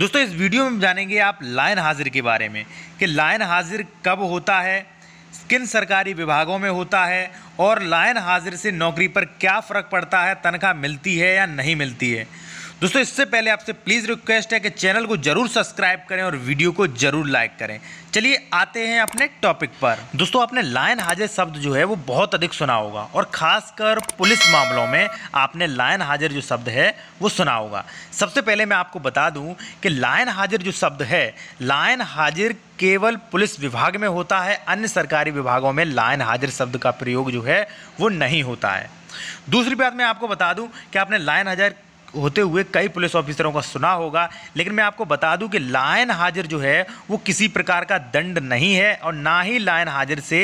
दोस्तों इस वीडियो में जानेंगे आप लाइन हाजिर के बारे में कि लाइन हाजिर कब होता है किन सरकारी विभागों में होता है और लाइन हाजिर से नौकरी पर क्या फ़र्क पड़ता है तनख्वाह मिलती है या नहीं मिलती है दोस्तों इससे पहले आपसे प्लीज़ रिक्वेस्ट है कि चैनल को जरूर सब्सक्राइब करें और वीडियो को जरूर लाइक करें चलिए आते हैं अपने टॉपिक पर दोस्तों आपने लायन हाजिर शब्द जो है वो बहुत अधिक सुना होगा और खासकर पुलिस मामलों में आपने लायन हाजिर जो शब्द है वो सुना होगा सबसे पहले मैं आपको बता दूं कि लायन हाजिर जो शब्द है लायन हाजिर केवल पुलिस विभाग में होता है अन्य सरकारी विभागों में लायन हाजिर शब्द का प्रयोग जो है वो नहीं होता है दूसरी बात मैं आपको बता दूं कि आपने लायन हाजिर होते हुए कई पुलिस ऑफिसरों का सुना होगा लेकिन मैं आपको बता दूं कि लायन हाजिर जो है वो किसी प्रकार का दंड नहीं है और ना ही लायन हाजिर से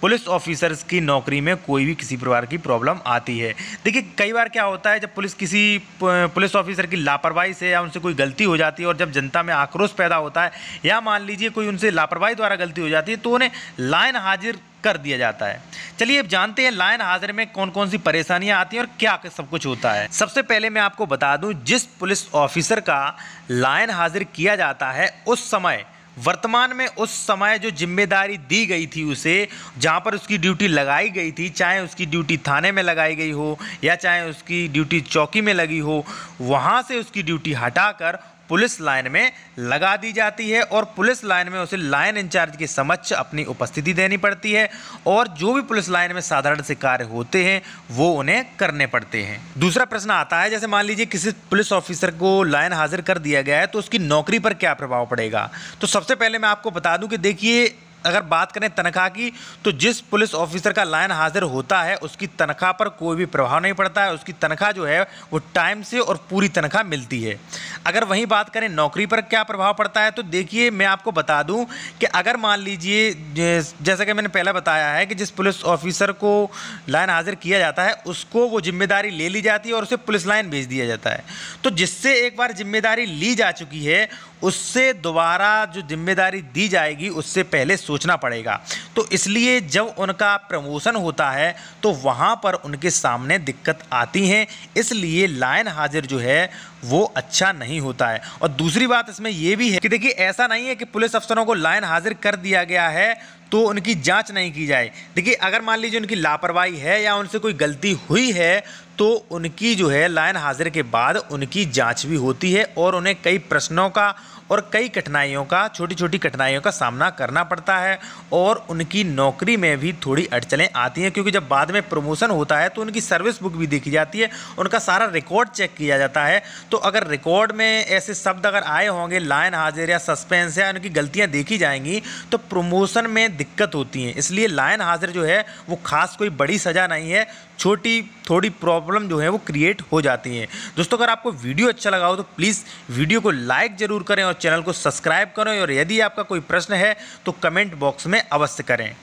पुलिस ऑफिसर्स की नौकरी में कोई भी किसी प्रकार की प्रॉब्लम आती है देखिए कई बार क्या होता है जब पुलिस किसी पुलिस ऑफिसर की लापरवाही से या उनसे कोई गलती हो जाती है और जब जनता में आक्रोश पैदा होता है या मान लीजिए कोई उनसे लापरवाही द्वारा गलती हो जाती है तो उन्हें लाइन हाजिर कर दिया जाता है चलिए अब जानते हैं लाइन हाजिर में कौन कौन सी परेशानियां आती हैं और क्या सब कुछ होता है सबसे पहले मैं आपको बता दूं जिस पुलिस ऑफिसर का लाइन हाजिर किया जाता है उस समय वर्तमान में उस समय जो जिम्मेदारी दी गई थी उसे जहाँ पर उसकी ड्यूटी लगाई गई थी चाहे उसकी ड्यूटी थाने में लगाई गई हो या चाहे उसकी ड्यूटी चौकी में लगी हो वहाँ से उसकी ड्यूटी हटाकर पुलिस लाइन में लगा दी जाती है और पुलिस लाइन में उसे लाइन इंचार्ज के समक्ष अपनी उपस्थिति देनी पड़ती है और जो भी पुलिस लाइन में साधारण से कार्य होते हैं वो उन्हें करने पड़ते हैं दूसरा प्रश्न आता है जैसे मान लीजिए किसी पुलिस ऑफिसर को लाइन हाजिर कर दिया गया है तो उसकी नौकरी पर क्या प्रभाव पड़ेगा तो सबसे पहले मैं आपको बता दूं कि देखिए अगर बात करें तनख्वाह की तो जिस पुलिस ऑफिसर का लाइन हाजिर होता है उसकी तनख्वाह पर कोई भी प्रभाव नहीं पड़ता है उसकी तनख्वाह जो है वो टाइम से और पूरी तनख्वाह मिलती है अगर वहीं बात करें नौकरी पर क्या प्रभाव पड़ता है तो देखिए मैं आपको बता दूं कि अगर मान लीजिए जैसा कि मैंने पहले बताया है कि जिस पुलिस ऑफिसर को लाइन हाजिर किया जाता है उसको वो जिम्मेदारी ले ली जाती है और उसे पुलिस लाइन भेज दिया जाता है तो जिससे एक बार जिम्मेदारी ली जा चुकी है उससे दोबारा जो जिम्मेदारी दी जाएगी उससे पहले सोचना पड़ेगा तो इसलिए जब उनका प्रमोशन होता है तो वहाँ पर उनके सामने दिक्कत आती है इसलिए लाइन हाजिर जो है वो अच्छा नहीं होता है और दूसरी बात इसमें यह भी है कि देखिए ऐसा नहीं है कि पुलिस अफसरों को लाइन हाजिर कर दिया गया है तो उनकी जांच नहीं की जाए देखिए अगर मान लीजिए उनकी लापरवाही है या उनसे कोई गलती हुई है तो उनकी जो है लाइन हाजिर के बाद उनकी जांच भी होती है और उन्हें कई प्रश्नों का और कई कठिनाइयों का छोटी छोटी कठिनाइयों का सामना करना पड़ता है और उनकी नौकरी में भी थोड़ी अड़चलें आती हैं क्योंकि जब बाद में प्रमोशन होता है तो उनकी सर्विस बुक भी देखी जाती है उनका सारा रिकॉर्ड चेक किया जाता है तो अगर रिकॉर्ड में ऐसे शब्द अगर आए होंगे लाइन हाजिर या सस्पेंस या उनकी गलतियाँ देखी जाएंगी तो प्रमोशन में दिक्कत होती हैं इसलिए लायन हाजिर जो है वो ख़ास कोई बड़ी सज़ा नहीं है छोटी थोड़ी प्रॉब्लम जो है वो क्रिएट हो जाती हैं दोस्तों अगर आपको वीडियो अच्छा लगा हो तो प्लीज़ वीडियो को लाइक ज़रूर करें और चैनल को सब्सक्राइब करें और यदि आपका कोई प्रश्न है तो कमेंट बॉक्स में अवश्य करें